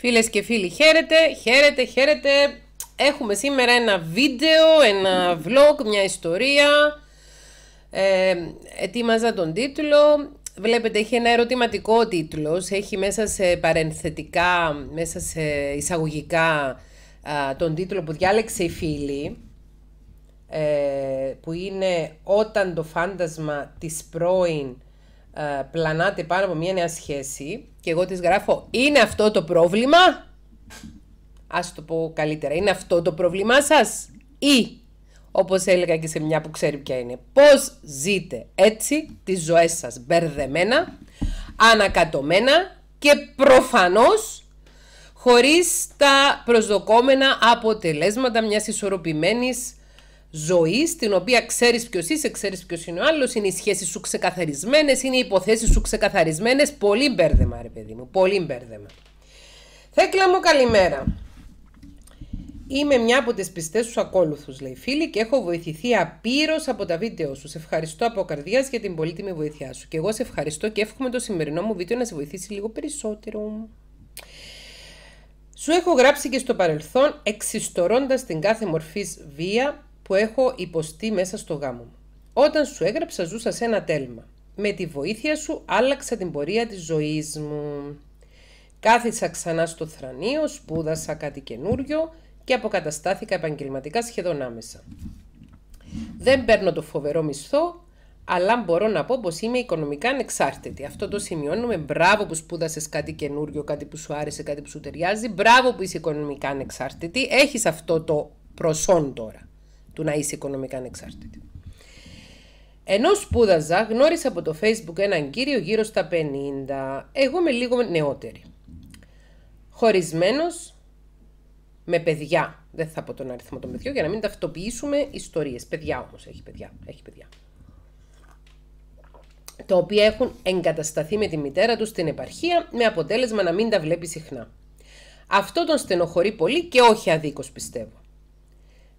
Φίλες και φίλοι, χαίρετε, χαίρετε, χαίρετε. Έχουμε σήμερα ένα βίντεο, ένα vlog, μια ιστορία. Ε, ετοίμαζα τον τίτλο. Βλέπετε, έχει ένα ερωτηματικό τίτλος, Έχει μέσα σε παρενθετικά, μέσα σε εισαγωγικά τον τίτλο που διάλεξε η φίλη. Ε, που είναι «Όταν το φάντασμα της πρώην ε, πλανάτε πάνω από μια νέα σχέση και εγώ της γράφω «Είναι αυτό το πρόβλημα» Ας το πω καλύτερα, είναι αυτό το πρόβλημά σας ή όπως έλεγα και σε μια που ξέρει ποια είναι πώς ζείτε έτσι τις ζωές σας μπερδεμένα, ανακατωμένα και προφανώς χωρίς τα προσδοκόμενα αποτελέσματα μιας ισορροπημένης ζωή, στην οποία ξέρεις ποιος είσαι, ξέρεις ποιος είναι ο άλλος, είναι οι σχέσεις σου ξεκαθαρισμένες, είναι οι υποθέσεις σου ξεκαθαρισμένες. Πολύ μπέρδεμα, ρε παιδί μου, πολύ μπέρδεμα. Θέκλα μου, καλημέρα. Είμαι μια από τις πιστές σου ακόλουθους, λέει φίλη, και έχω βοηθηθεί απείρως από τα βίντεο σου. Σε ευχαριστώ από καρδιά για την πολύτιμη βοήθειά σου. Και εγώ σε ευχαριστώ και εύχομαι το σημερινό μου βίντεο να σε βοηθήσει λίγο περισσότερο. Σου έχω γράψει και στο παρελθόν εξιστορώντα την κάθε μορφή βία που έχω υποστεί μέσα στο γάμο μου. Όταν σου έγραψα ζούσα σε ένα τέλμα. Με τη βοήθεια σου άλλαξα την πορεία της ζωής μου. Κάθισα ξανά στο θρανείο, σπούδασα κάτι καινούριο και αποκαταστάθηκα επαγγελματικά σχεδόν άμεσα. Δεν παίρνω το φοβερό μισθό, αλλά μπορώ να πω πως είμαι οικονομικά ανεξάρτητη. Αυτό το σημειώνουμε. Μπράβο που σπούδασες κάτι καινούριο, κάτι που σου άρεσε, κάτι που σου ταιριάζει. Μπράβο που είσαι οικονομικά ανεξάρτητη. Έχεις αυτό το προσόν τώρα του να είσαι οικονομικά ανεξάρτητη. Ενώ σπούδαζα, γνώρισα από το Facebook έναν κύριο γύρω στα 50, εγώ είμαι λίγο νεότερη. Χωρισμένος με παιδιά. Δεν θα πω τον αριθμό των παιδιών για να μην ταυτοποιήσουμε ιστορίες. Παιδιά όμως, έχει παιδιά, έχει παιδιά. Τα οποία έχουν εγκατασταθεί με τη μητέρα τους στην επαρχία με αποτέλεσμα να μην τα βλέπει συχνά. Αυτό τον στενοχωρεί πολύ και όχι αδίκως πιστεύω.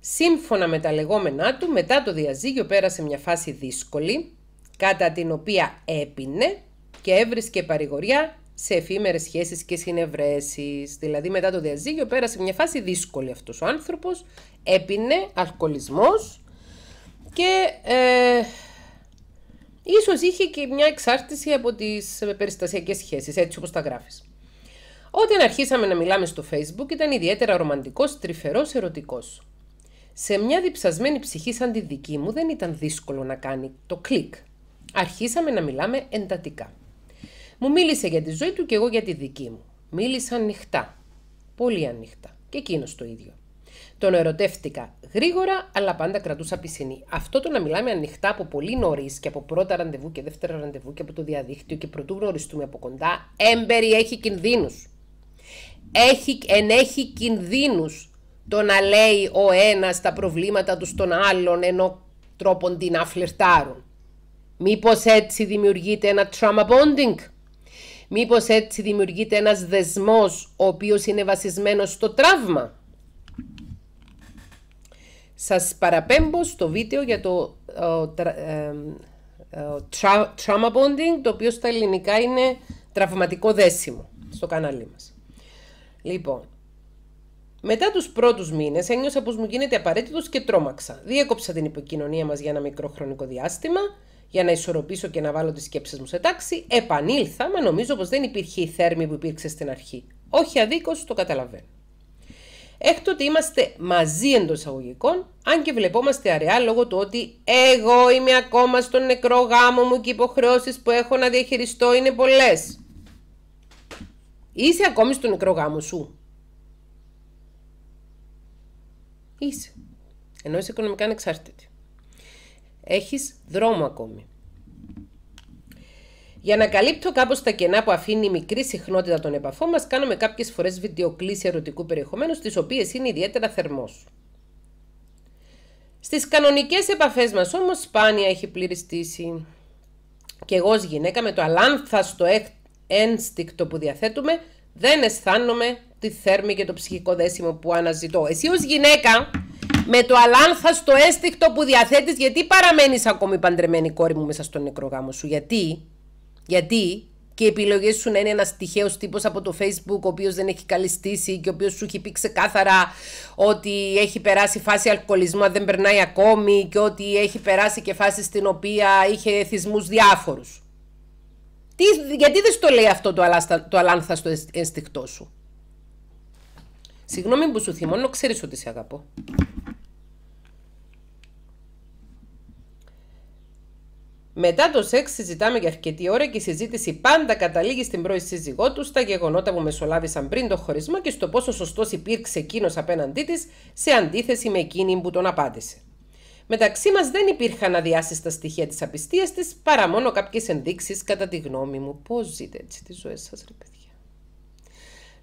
Σύμφωνα με τα λεγόμενά του, μετά το διαζύγιο πέρασε μια φάση δύσκολη, κατά την οποία έπινε και έβρισκε παρηγοριά σε εφήμερες σχέσεις και συνευρέσεις. Δηλαδή μετά το διαζύγιο πέρασε μια φάση δύσκολη αυτός ο άνθρωπος, έπινε, αλκοολισμός και ε, ίσως είχε και μια εξάρτηση από τις περιστασιακές σχέσεις, έτσι όπως τα γράφεις. Όταν αρχίσαμε να μιλάμε στο facebook ήταν ιδιαίτερα ρομαντικός, τρυφερός, ερωτικός. Σε μια διψασμένη ψυχή σαν τη δική μου δεν ήταν δύσκολο να κάνει το κλικ. Αρχίσαμε να μιλάμε εντατικά. Μου μίλησε για τη ζωή του και εγώ για τη δική μου. Μίλησα ανοιχτά. Πολύ ανοιχτά. Και εκείνος το ίδιο. Τον ερωτεύτηκα γρήγορα, αλλά πάντα κρατούσα πισινή. Αυτό το να μιλάμε ανοιχτά από πολύ νωρίς και από πρώτα ραντεβού και δεύτερα ραντεβού και από το διαδίκτυο και πρωτού γνωριστούμε από κοντά, έχει κινδύνους. Έχει, ενέχει κινδύνους το να λέει ο ένας τα προβλήματα του στον άλλον ενώ τρόπον την να φλερτάρουν. Μήπως έτσι δημιουργείται ένα trauma bonding. Μήπως έτσι δημιουργείται ένας δεσμός ο οποίος είναι βασισμένος στο τραύμα. Σας παραπέμπω στο βίντεο για το ε, ε, ε, trauma bonding, το οποίο στα ελληνικά είναι τραυματικό δέσιμο στο κανάλι μας. Λοιπόν, μετά τους πρώτους μήνες ένιωσα πως μου γίνεται απαραίτητος και τρόμαξα. Διέκοψα την επικοινωνία μας για ένα μικρό χρονικό διάστημα για να ισορροπήσω και να βάλω τις σκέψεις μου σε τάξη. Επανήλθα, μα νομίζω πως δεν υπήρχε η θέρμη που υπήρξε στην αρχή. Όχι αδίκως, το καταλαβαίνω. Έκτοτε είμαστε μαζί εντός εισαγωγικών, αν και βλεπόμαστε αραιά λόγω του ότι εγώ είμαι ακόμα στον νεκρό γάμο μου και οι υποχρεώσεις που έχω να διαχειριστώ είναι πολλές. Είσαι ακόμη στον νεκρό γάμο σου, Είσαι. Ενώ είσαι οικονομικά ανεξάρτητη. Έχεις δρόμο ακόμη. Για να καλύπτω κάπως τα κενά που αφήνει η μικρή συχνότητα των επαφών μας, κάνουμε κάποιες φορές βιντεοκλήσεις ερωτικού περιεχομένου, στις οποίες είναι ιδιαίτερα θερμός. Στις κανονικές επαφές μας όμως σπάνια έχει πληριστήσει. Και εγώ ως γυναίκα με το αλάνθαστο ένστικτο που διαθέτουμε, δεν αισθάνομαι τη θέρμη και το ψυχικό δέσιμο που αναζητώ. Εσύ ως γυναίκα, με το αλάνθαστο στο έστικτο που διαθέτεις, γιατί παραμένεις ακόμη παντρεμένη κόρη μου μέσα στον νεκρογάμο σου. Γιατί, γιατί και οι επιλογές σου να είναι ένας τυχαίος τύπος από το Facebook, ο οποίος δεν έχει καλυστήσει και ο οποίος σου έχει πει ξεκάθαρα ότι έχει περάσει φάση αλκοολισμού, δεν περνάει ακόμη και ότι έχει περάσει και φάση στην οποία είχε θυσμούς διάφορους. Γιατί δεν το λέει αυτό το αλάνθαστο στο σου. Συγγνώμη που σου θυμώνω, ξέρεις ότι σε αγαπώ. Μετά το σεξ συζητάμε για αρκετή ώρα και η συζήτηση πάντα καταλήγει στην πρώη σύζυγό του, στα γεγονότα που μεσολάβησαν πριν το χωρισμό και στο πόσο σωστός υπήρξε εκείνος απέναντί της σε αντίθεση με εκείνη που τον απάντησε. Μεταξύ μας δεν υπήρχαν αδιάσυστα στοιχεία της απιστίας της παρά μόνο κάποιες ενδείξεις, κατά τη γνώμη μου. Πώς ζείτε έτσι τις ζωές σας, ρε παιδιά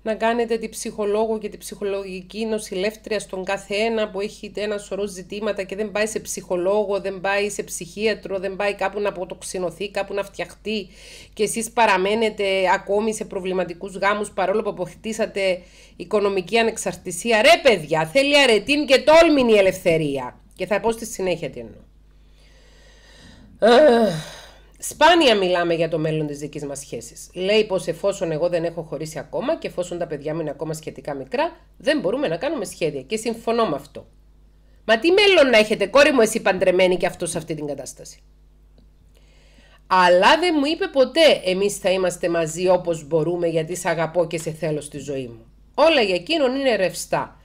να κάνετε την ψυχολόγο και την ψυχολογική νοσηλεύτρια στον κάθε ένα που έχει ένα σωρό ζητήματα και δεν πάει σε ψυχολόγο, δεν πάει σε ψυχίατρο, δεν πάει κάπου να αποτοξινωθεί, κάπου να φτιαχτεί και εσείς παραμένετε ακόμη σε προβληματικούς γάμους παρόλο που αποκτήσατε οικονομική ανεξαρτησία. Ρε παιδιά, θέλει αρετή και τόλμηνη ελευθερία. Και θα πω στη συνέχεια τι εννοώ. Σπάνια μιλάμε για το μέλλον της δικής μας σχέσης. Λέει πως εφόσον εγώ δεν έχω χωρίσει ακόμα και εφόσον τα παιδιά μου είναι ακόμα σχετικά μικρά, δεν μπορούμε να κάνουμε σχέδια. Και συμφωνώ με αυτό. Μα τι μέλλον να έχετε, κόρη μου, εσύ παντρεμένη και αυτός σε αυτή την κατάσταση. Αλλά δεν μου είπε ποτέ εμείς θα είμαστε μαζί όπως μπορούμε γιατί σε αγαπώ και σε θέλω στη ζωή μου. Όλα για εκείνον είναι ρευστά.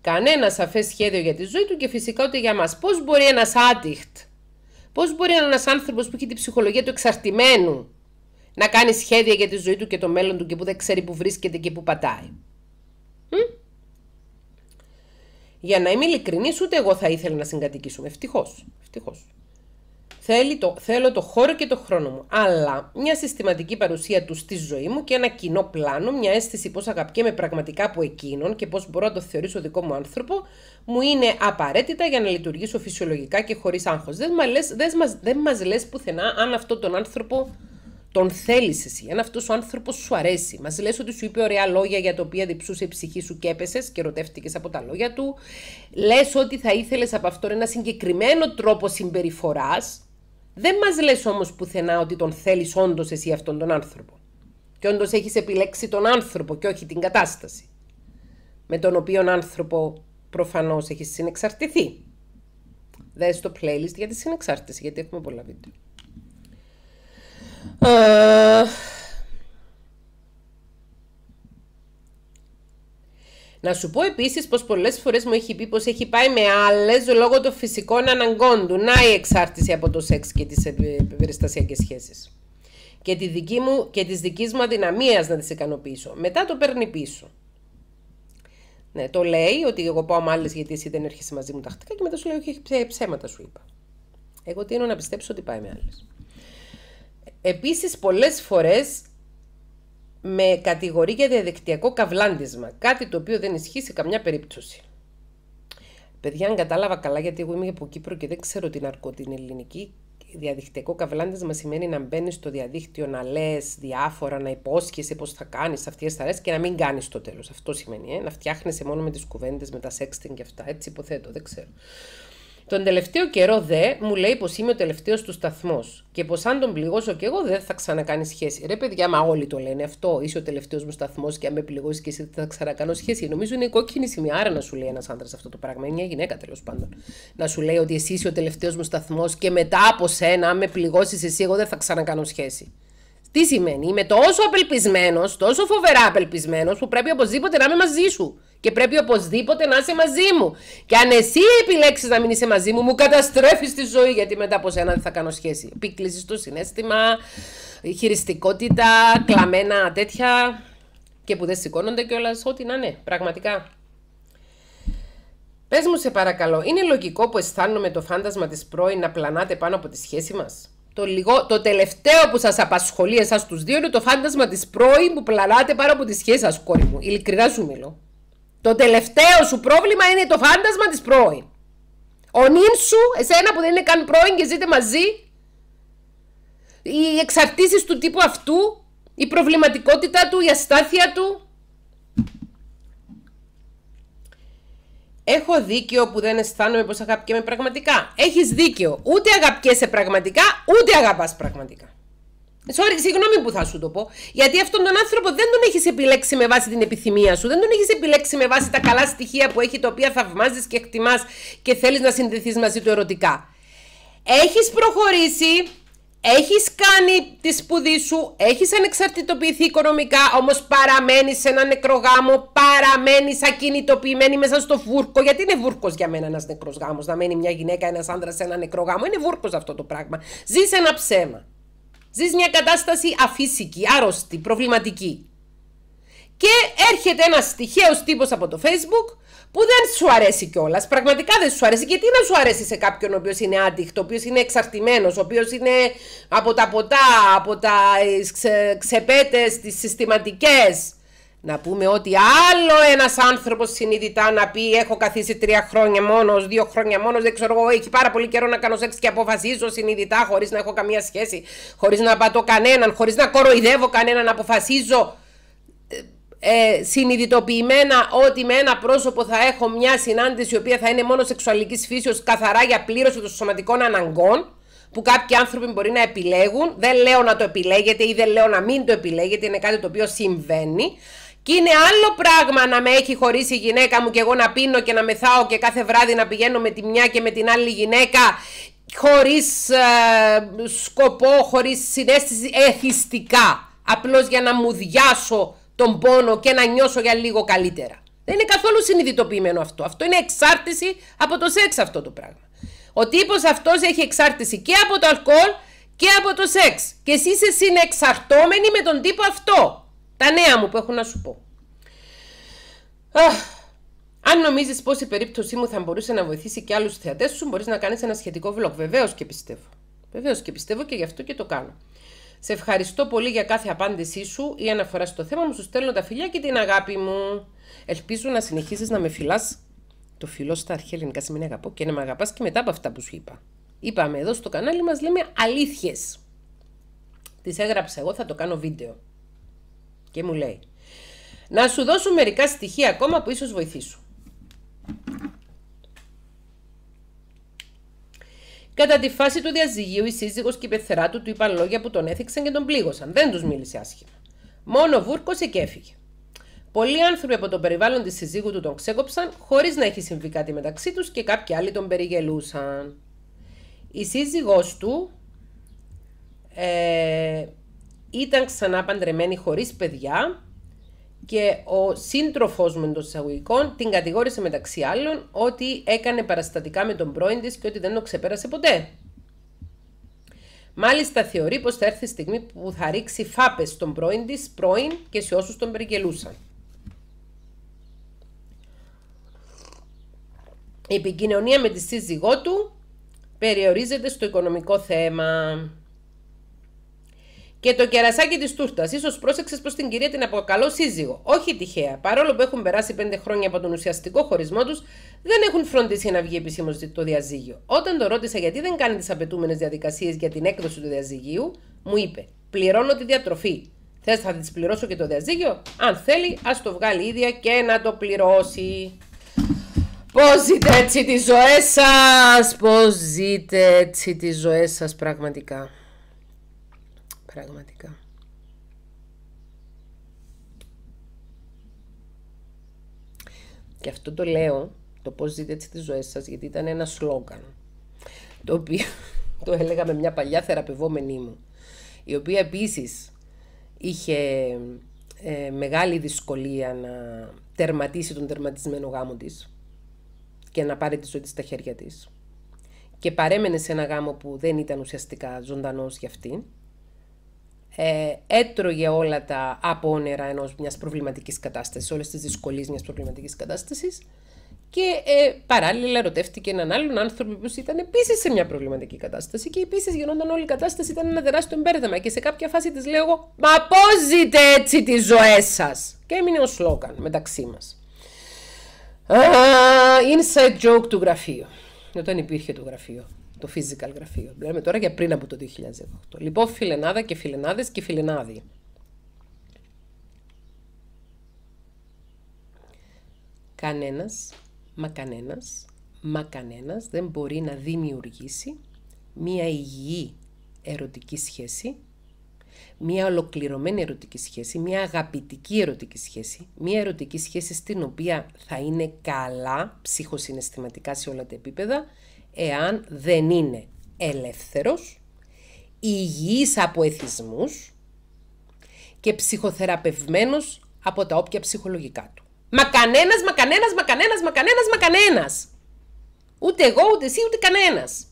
Κανένα σαφές σχέδιο για τη ζωή του και φυσικά ούτε για μας. Πώς μπορεί ένας άτυχτ Πώς μπορεί ένας άνθρωπος που έχει την ψυχολογία του εξαρτημένου να κάνει σχέδια για τη ζωή του και το μέλλον του και που δεν ξέρει που βρίσκεται και που πατάει. Για να είμαι ειλικρινής, ούτε εγώ θα ήθελα να συγκατοικήσουμε. Ευτυχώς. Ευτυχώς. Θέλει το, θέλω το χώρο και το χρόνο μου, αλλά μια συστηματική παρουσία του στη ζωή μου και ένα κοινό πλάνο, μια αίσθηση πως αγαπιέμαι πραγματικά από εκείνον και πώ μπορώ να το θεωρήσω δικό μου άνθρωπο, μου είναι απαραίτητα για να λειτουργήσω φυσιολογικά και χωρίς άγχος. Δεν, μας λες δεν, μας, δεν λες πουθενά αν αυτό τον άνθρωπο τον θέλεις εσύ, αν αυτός ο άνθρωπος σου αρέσει. Μας λες ότι σου είπε ωραία λόγια για τα οποία διψούσε η ψυχή σου και έπεσες και ρωτεύτηκε από τα λόγια του. Λες ότι θα ήθελες από αυτόν ένα συγκεκριμένο τρόπο συμπεριφοράς, δεν μας λες όμως πουθενά ότι τον θέλεις όντως εσύ αυτόν τον άνθρωπο. Και όντως έχεις επιλέξει τον άνθρωπο και όχι την κατάσταση. Με τον οποίο άνθρωπο προφανώς έχεις συνεξαρτηθεί. Δες το playlist για τη συνεξάρτηση, γιατί έχουμε πολλά βίντεο. Ε, Να σου πω επίσης πως πολλές φορές μου έχει πει πως έχει πάει με άλλες λόγω των φυσικών αναγκών του. Να η εξάρτηση από το σεξ και τις περιστασιακές σχέσεις. Και τη δική μου και της δικής μου αδυναμίας να τις ικανοποιήσω. Μετά το παίρνει πίσω. Ναι, το λέει ότι εγώ πάω με άλλες γιατί εσύ δεν έρχεσαι μαζί μου τακτικά και μετά σου λέει έχει ψέματα σου είπα. Εγώ τι να πιστέψω ότι πάει με άλλες. Επίσης πολλές φορές με κατηγορεί για διαδικτυακό καυλάντισμα, κάτι το οποίο δεν ισχύει σε καμιά περίπτωση. Παιδιά, αν κατάλαβα καλά, γιατί εγώ είμαι από Κύπρο και δεν ξέρω την αρκό την ελληνική, διαδικτυακό καυλάντισμα σημαίνει να μπαίνεις στο διαδίκτυο, να λες διάφορα, να υπόσχεσαι πώς θα κάνεις αυτέ τι αρέσει και να μην κάνεις το τέλος. Αυτό σημαίνει, ε, να φτιάχνεσαι μόνο με τις κουβέντες, με τα sexting και αυτά. Έτσι υποθέτω, δεν ξέρω. Τον τελευταίο καιρό δε μου λέει πως είμαι ο τελευταίος του σταθμός και πως αν τον πληγώσω κι εγώ δεν θα ξανακάνει σχέση. Ρε παιδιά, μα όλοι το λένε αυτό. Είσαι ο τελευταίος μου σταθμός και αν με πληγώσεις και εσύ δεν θα ξανακάνω σχέση. Νομίζω είναι η κόκκινη Άρα να σου λέει ένας άντρα αυτό το πράγμα. Είναι μια γυναίκα τέλος πάντων. Να σου λέει ότι εσύ είσαι ο τελευταίος μου σταθμός και μετά από σένα, αν με πληγώσεις εσύ, εγώ δεν θα ξανακάνω σχέση. Τι σημαίνει, είμαι τόσο απελπισμένος, τόσο φοβερά απελπισμένος που πρέπει οπωσδήποτε να είμαι μαζί σου. Και πρέπει οπωσδήποτε να είσαι μαζί μου. Και αν εσύ επιλέξεις να μην είσαι μαζί μου, μου καταστρέφεις τη ζωή. Γιατί μετά από σένα δεν θα κάνω σχέση. Επίκληση στο συνέστημα, χειριστικότητα, κλαμμένα τέτοια. Και που δεν σηκώνονται κιόλας. Ό,τι να είναι, πραγματικά. Πες μου, σε παρακαλώ, είναι λογικό που αισθάνομαι το φάντασμα της πρώην να πλανάτε πάνω από τη σχέση μας. Το, λιγό, το τελευταίο που σας απασχολεί εσάς τους δύο είναι το φάντασμα της πρώην που πλανάτε πάνω από τη σχέση σας, κόρη μου. Ειλικρινά σου μιλώ. Το τελευταίο σου πρόβλημα είναι το φάντασμα της πρώην. Ο νυν σου, εσένα που δεν είναι καν πρώην και ζείτε μαζί. Οι εξαρτήσεις του τύπου αυτού, η προβληματικότητα του, η αστάθεια του. Έχω δίκιο που δεν αισθάνομαι πως αγαπιέμαι πραγματικά. Έχεις δίκιο. Ούτε αγαπιέσαι πραγματικά, ούτε αγαπάς πραγματικά. Sorry, συγγνώμη που θα σου το πω. Γιατί αυτόν τον άνθρωπο δεν τον έχεις επιλέξει με βάση την επιθυμία σου. Δεν τον έχεις επιλέξει με βάση τα καλά στοιχεία που έχει, τα οποία θαυμάζεις και εκτιμάς και θέλεις να συνδεθείς μαζί του ερωτικά. Έχεις προχωρήσει, έχεις κάνει τη σπουδή σου, έχεις ανεξαρτητοποιηθεί οικονομικά, όμως παραμένεις σε ένα νεκρογάμο, παραμένεις ακινητοποιημένη μέσα στο βούρκο. Γιατί είναι βούρκος για μένα ένας νεκρός γάμος, να μένει μια γυναίκα, ένας άνδρα σε ένα νεκρό Είναι βούρκος αυτό το πράγμα. Ζεις ένα ψέμα. Ζεις μια κατάσταση αφύσικη, άρρωστη, προβληματική. Και έρχεται ένας τυχαίος τύπος από το Facebook που δεν σου αρέσει κιόλας. Πραγματικά δεν σου αρέσει. γιατί τι να σου αρέσει σε κάποιον ο οποίος είναι άντυχτο, ο οποίος είναι εξαρτημένος, ο οποίος είναι από τα ποτά, από τα ε, ξεπέτες, τις συστηματικές, να πούμε ότι άλλο ένας άνθρωπος συνειδητά να πει: Έχω καθίσει τρία χρόνια μόνος, δύο χρόνια μόνος, δεν ξέρω εγώ. Έχει πάρα πολύ καιρό να κάνω σεξ και αποφασίζω συνειδητά, χωρίς να έχω καμία σχέση, χωρίς να πατώ κανέναν, χωρίς να κοροϊδεύω κανέναν. Αποφασίζω ε, ε, συνειδητοποιημένα ότι με ένα πρόσωπο θα έχω μια συνάντηση η οποία θα είναι μόνο σεξουαλικής φύσεως, καθαρά για πλήρωση των σωματικών αναγκών που κάποιοι άνθρωποι μπορεί να επιλέγουν. Δεν λέω να το επιλέγετε ή δεν λέω να μην το επιλέγετε, είναι κάτι το οποίο συμβαίνει. Και είναι άλλο πράγμα να με έχει χωρίσει η γυναίκα μου και εγώ να πίνω και να μεθάω και κάθε βράδυ να πηγαίνω με τη μια και με την άλλη γυναίκα χωρίς ε, σκοπό, χωρίς συνέστηση εθιστικά. Απλώς για να μου διάσω τον πόνο και να νιώσω για λίγο καλύτερα. Δεν είναι καθόλου συνειδητοποιημένο αυτό. Αυτό είναι εξάρτηση από το σεξ αυτό το πράγμα. Ο τύπος αυτός έχει εξάρτηση και από το αλκοόλ και από το σεξ. Και εσύ είσαι συνεξαρτώμενη με τον τύπο αυτό. Τα νέα μου που έχω να σου πω. Αν νομίζεις πως η περίπτωσή μου θα μπορούσε να βοηθήσει και άλλους θεατές σου, μπορείς να κάνεις ένα σχετικό vlog. Βεβαίως και πιστεύω. Βεβαίως και πιστεύω και γι' αυτό και το κάνω. Σε ευχαριστώ πολύ για κάθε απάντησή σου ή αναφορά στο θέμα μου. Σου στέλνω τα φιλιά και την αγάπη μου. Ελπίζω να συνεχίσει να με φυλάς. Το φιλό στα αρχαία ελληνικά σημαίνει αγαπώ και να με αγαπάς και μετά από αυτά που σου είπα. Είπαμε εδώ στο κανάλι μας λέμε αλήθειες. Τη έγραψα εγώ, θα το κάνω βίντεο και μου λέει να σου δώσω μερικά στοιχεία ακόμα που ίσως βοηθήσουν. Κατά τη φάση του διαζυγίου, η σύζυγος και η πεθερά του του είπαν λόγια που τον έθιξαν και τον πλήγωσαν. Δεν τους μίλησε άσχημα. Μόνο βούρκωσε και έφυγε. Πολλοί άνθρωποι από το περιβάλλον της συζύγου του τον ξέκοψαν, χωρίς να έχει συμβεί κάτι μεταξύ τους και κάποιοι άλλοι τον περιγελούσαν. Η σύζυγός του ε, ήταν ξανά παντρεμένη χωρίς παιδιά και ο σύντροφός μου εντός εισαγωγικών την κατηγόρησε μεταξύ άλλων ότι έκανε παραστατικά με τον πρώην της και ότι δεν το ξεπέρασε ποτέ. Μάλιστα θεωρεί πως θα έρθει η στιγμή που θα ρίξει φάπες στον πρώην της, πρώην και σε όσους τον περικελούσαν. Η επικοινωνία με τη σύζυγό του περιορίζεται στο οικονομικό θέμα. Και το κερασάκι της τούρτας. σω πρόσεξες πως την κυρία την αποκαλώ σύζυγο. Όχι τυχαία. Παρόλο που έχουν περάσει πέντε χρόνια από τον ουσιαστικό χωρισμό τους, δεν έχουν φροντίσει να βγει επισήμω το διαζύγιο. Όταν το ρώτησα γιατί δεν κάνει τις απαιτούμενες διαδικασίες για την έκδοση του διαζυγίου, μου είπε: Πληρώνω τη διατροφή. Θες θα της πληρώσω και το διαζύγιο. Αν θέλει, ας το βγάλει ίδια και να το πληρώσει. Πώς ζείτε έτσι τις ζωές σας, πώς ζείτε έτσι τις ζωές σας πραγματικά πραγματικά. Και αυτό το λέω, το πώς ζείτε έτσι τις ζωές σας, γιατί ήταν ένα σλόγγαν, το οποίο το έλεγα με μια παλιά θεραπευόμενή μου, η οποία επίσης είχε ε, μεγάλη δυσκολία να τερματίσει τον τερματισμένο γάμο της και να πάρει τη ζωή της στα χέρια της. Και παρέμενε σε ένα γάμο που δεν ήταν ουσιαστικά ζωντανός για αυτήν ε, έτρωγε όλα τα απόνερα ενός μιας προβληματικής κατάστασης, όλες τις δυσκολίες μιας προβληματικής κατάστασης και ε, παράλληλα ερωτεύτηκε έναν άλλον άνθρωπο που ήταν επίσης σε μια προβληματική κατάσταση και επίσης γινόταν όλη η κατάσταση, ήταν ένα τεράστιο μπέρδεμα. Και σε κάποια φάση της λέω Μα πώς ζείτε έτσι τις ζωές σας! Και έμεινε ο σλόγγαν μεταξύ μας. Uh, inside joke του γραφείου. Όταν υπήρχε το γραφείο το physical γραφείο. Λέμε τώρα για πριν από το 2008. Λοιπόν, φιλενάδα και φιλενάδες και φιλενάδι. Κανένας, μα κανένας, μα κανένας δεν μπορεί να δημιουργήσει μία υγιή ερωτική σχέση, μία ολοκληρωμένη ερωτική σχέση, μία αγαπητική ερωτική σχέση, μία ερωτική σχέση στην οποία θα είναι καλά ψυχοσυναισθηματικά σε όλα τα επίπεδα εάν δεν είναι ελεύθερος, υγιής από εθισμούς και ψυχοθεραπευμένος από τα όποια ψυχολογικά του. Μα κανένας, μα κανένας, μα κανένας, μα κανένας, μα κανένας. Ούτε εγώ, ούτε εσύ, ούτε κανένας.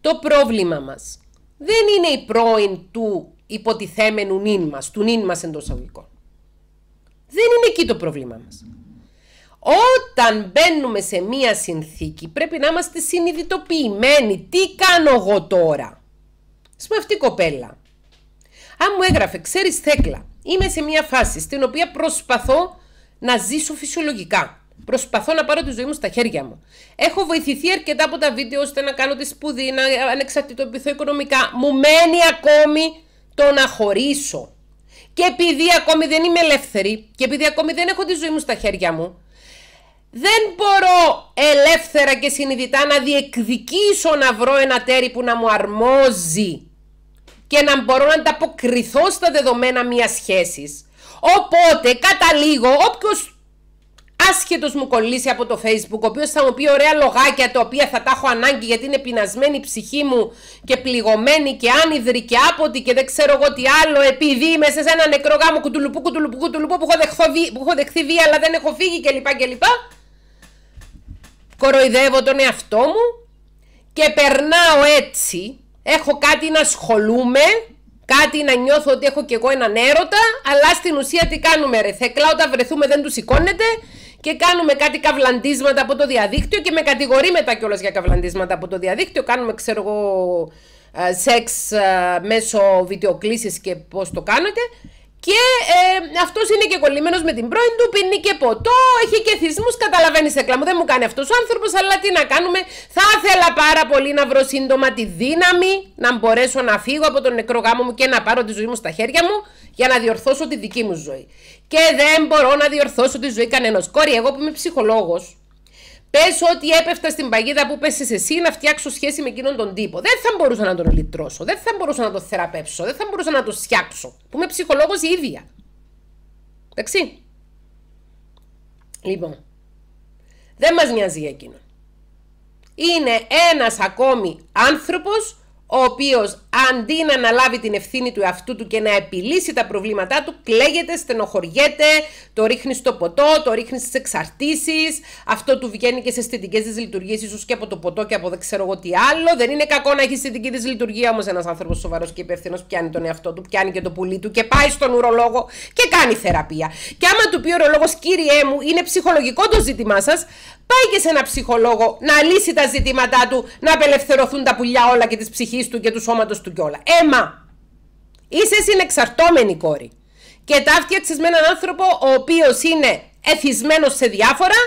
Το πρόβλημα μας δεν είναι η πρώην του υποτιθέμενου νυν μας, του νυν μας εντός αγωγικών. Δεν είναι εκεί το πρόβλημά μας. Όταν μπαίνουμε σε μία συνθήκη πρέπει να είμαστε συνειδητοποιημένοι. Τι κάνω εγώ τώρα. Ας πούμε αυτή η κοπέλα. Αν μου έγραφε, ξέρεις Θέκλα, είμαι σε μία φάση στην οποία προσπαθώ να ζήσω φυσιολογικά. Προσπαθώ να πάρω τη ζωή μου στα χέρια μου. Έχω βοηθηθεί αρκετά από τα βίντεο ώστε να κάνω τη σπουδή, να ανεξαρτητοποιηθώ οικονομικά. Μου μένει ακόμη το να χωρίσω. Και επειδή ακόμη δεν είμαι ελεύθερη και επειδή ακόμη δεν έχω τη ζωή μου στα χέρια μου, δεν μπορώ ελεύθερα και συνειδητά να διεκδικήσω να βρω ένα τέρι που να μου αρμόζει και να μπορώ να ανταποκριθώ στα δεδομένα μιας σχέσης. Οπότε, καταλήγω, όποιος άσχετος μου κολλήσει από το Facebook, ο οποίος θα μου πει ωραία λογάκια τα οποία θα τα έχω ανάγκη γιατί είναι πεινασμένη η ψυχή μου και πληγωμένη και άνυδρη και άποτη και δεν ξέρω εγώ τι άλλο, επειδή είμαι σε ένα νεκρό γάμο κουτουλουπού, κουτουλουπού, κουτουλουπού που έχω, δεχθεί βία αλλά δεν έχω φύγει κλπ. κλπ κοροϊδεύω τον εαυτό μου και περνάω έτσι. Έχω κάτι να ασχολούμαι, κάτι να νιώθω ότι έχω κι εγώ έναν έρωτα, αλλά στην ουσία τι κάνουμε ρε, θεκλά όταν βρεθούμε δεν τους σηκώνεται και κάνουμε κάτι καυλαντίσματα από το διαδίκτυο και με κατηγορεί μετά κιόλας για καυλαντίσματα από το διαδίκτυο, κάνουμε ξέρω εγώ ε, σεξ ε, μέσω βιντεοκλήσεις και πώς το κάνετε και ε, αυτός είναι και κολλημένος με την πρώην του, πίνει και ποτό, έχει και θυσμούς. Καταλαβαίνει, έκλα μου, δεν μου κάνει αυτός ο άνθρωπος, αλλά τι να κάνουμε. Θα ήθελα πάρα πολύ να βρω σύντομα τη δύναμη να μπορέσω να φύγω από τον νεκρό γάμο μου και να πάρω τη ζωή μου στα χέρια μου για να διορθώσω τη δική μου ζωή. Και δεν μπορώ να διορθώσω τη ζωή κανένας. Κόρη, εγώ που είμαι ψυχολόγος, Πες ότι έπεφτα στην παγίδα που πέσει εσύ να φτιάξω σχέση με εκείνον τον τύπο. Δεν θα μπορούσα να τον λυτρώσω, δεν θα μπορούσα να τον θεραπεύσω, δεν θα μπορούσα να τον φτιάξω. Που είμαι ψυχολόγος η ίδια. Εντάξει. Λοιπόν, δεν μας νοιάζει εκείνο. Είναι ένας ακόμη άνθρωπος ο οποίος αντί να αναλάβει την ευθύνη του εαυτού του και να επιλύσει τα προβλήματά του, κλαίγεται, στενοχωριέται, το ρίχνει στο ποτό, το ρίχνει στις εξαρτήσεις, αυτό του βγαίνει και σε αισθητικές δυσλειτουργίες ίσως και από το ποτό και από δεν ξέρω εγώ τι άλλο. Δεν είναι κακό να έχει αισθητική δυσλειτουργία όμως ένας άνθρωπος σοβαρός και υπεύθυνος πιάνει τον εαυτό του, πιάνει και το πουλί του και πάει στον ουρολόγο και κάνει θεραπεία. Και άμα του πει ο κύριε μου είναι ψυχολογικό το ζήτημά σας, πάει και σε ένα ψυχολόγο να λύσει τα ζητήματά του, να απελευθερωθούν τα πουλιά όλα και της ψυχής του και του σώματος του κιόλα. Έμα! Είσαι συνεξαρτώμενη κόρη. Και έφτιαξε με έναν άνθρωπο ο οποίος είναι εθισμένος σε διάφορα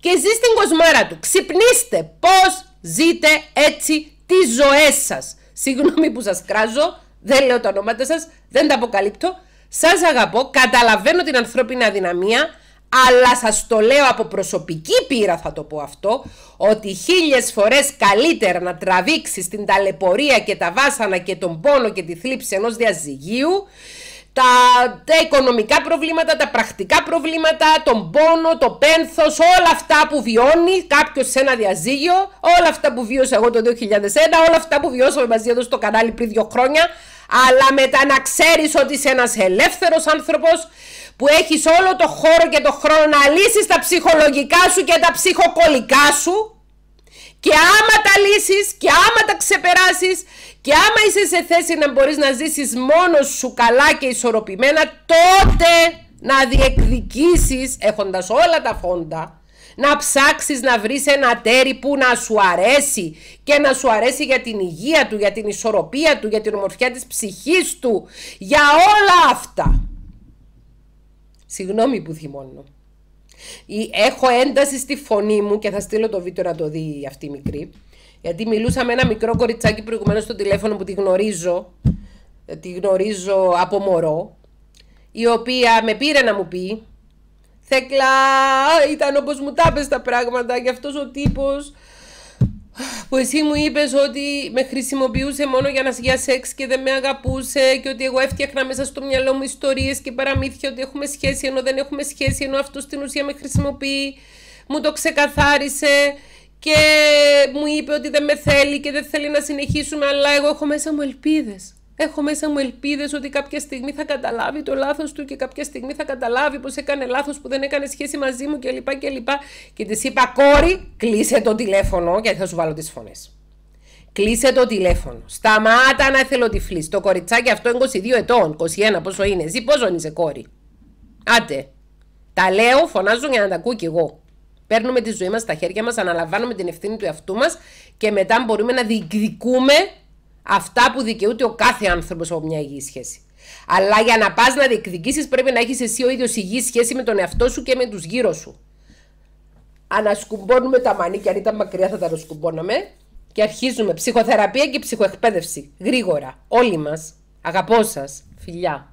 και ζει στην κοσμάρα του. Ξυπνήστε πώς ζείτε έτσι τις ζωές σας. Συγγνώμη που σας κράζω, δεν λέω τα ονόματα σας, δεν τα αποκαλύπτω. Σας αγαπώ, καταλαβαίνω την ανθρώπινη αδυναμία αλλά σας το λέω από προσωπική πείρα θα το πω αυτό, ότι χίλιες φορές καλύτερα να τραβήξεις την ταλαιπωρία και τα βάσανα και τον πόνο και τη θλίψη ενός διαζυγίου, τα, οικονομικά προβλήματα, τα πρακτικά προβλήματα, τον πόνο, το πένθος, όλα αυτά που βιώνει κάποιος σε ένα διαζύγιο, όλα αυτά που βίωσα εγώ το 2001, όλα αυτά που βιώσαμε μαζί εδώ στο κανάλι πριν δύο χρόνια, αλλά μετά να ξέρεις ότι είσαι ένας ελεύθερος άνθρωπος, που έχεις όλο το χώρο και το χρόνο να λύσεις τα ψυχολογικά σου και τα ψυχοκολικά σου και άμα τα λύσεις και άμα τα ξεπεράσεις και άμα είσαι σε θέση να μπορείς να ζήσεις μόνος σου καλά και ισορροπημένα τότε να διεκδικήσεις έχοντας όλα τα φόντα να ψάξεις να βρεις ένα τέρι που να σου αρέσει και να σου αρέσει για την υγεία του, για την ισορροπία του, για την ομορφιά της ψυχής του, για όλα αυτά. Συγγνώμη που θυμώνω. έχω ένταση στη φωνή μου και θα στείλω το βίντεο να το δει αυτή η μικρή. Γιατί μιλούσα με ένα μικρό κοριτσάκι προηγουμένως στο τηλέφωνο που τη γνωρίζω. Ε, τη γνωρίζω από μωρό. Η οποία με πήρε να μου πει. Θέκλα, ήταν όπως μου τα τα πράγματα και αυτός ο τύπος που εσύ μου είπες ότι με χρησιμοποιούσε μόνο για να για σεξ και δεν με αγαπούσε και ότι εγώ έφτιαχνα μέσα στο μυαλό μου ιστορίες και παραμύθια ότι έχουμε σχέση ενώ δεν έχουμε σχέση ενώ αυτό στην ουσία με χρησιμοποιεί. Μου το ξεκαθάρισε και μου είπε ότι δεν με θέλει και δεν θέλει να συνεχίσουμε αλλά εγώ έχω μέσα μου ελπίδες. Έχω μέσα μου ελπίδες ότι κάποια στιγμή θα καταλάβει το λάθος του και κάποια στιγμή θα καταλάβει πως έκανε λάθος που δεν έκανε σχέση μαζί μου κλπ. Και, και, και της είπα, κόρη, κλείσε το τηλέφωνο γιατί θα σου βάλω τις φωνές. Κλείσε το τηλέφωνο. Σταμάτα να θέλω τυφλή. Το κοριτσάκι αυτό είναι 22 ετών, 21 πόσο είναι. Ζή, πόσο είσαι κόρη. άτε Τα λέω, φωνάζω για να τα ακούω κι εγώ. Παίρνουμε τη ζωή μας στα χέρια μας, αναλαμβάνουμε την ευθύνη του εαυτού μας και μετά μπορούμε να διεκδικούμε Αυτά που δικαιούται ο κάθε άνθρωπος από μια υγιή σχέση. Αλλά για να πας να διεκδικήσεις, πρέπει να έχεις εσύ ο ίδιος υγιής σχέση με τον εαυτό σου και με τους γύρω σου. Ανασκουμπώνουμε τα μανίκια, αν ήταν μακριά θα τα ανασκουμπώναμε. Και αρχίζουμε ψυχοθεραπεία και ψυχοεκπαίδευση. Γρήγορα. Όλοι μας. Αγαπώ σας. Φιλιά.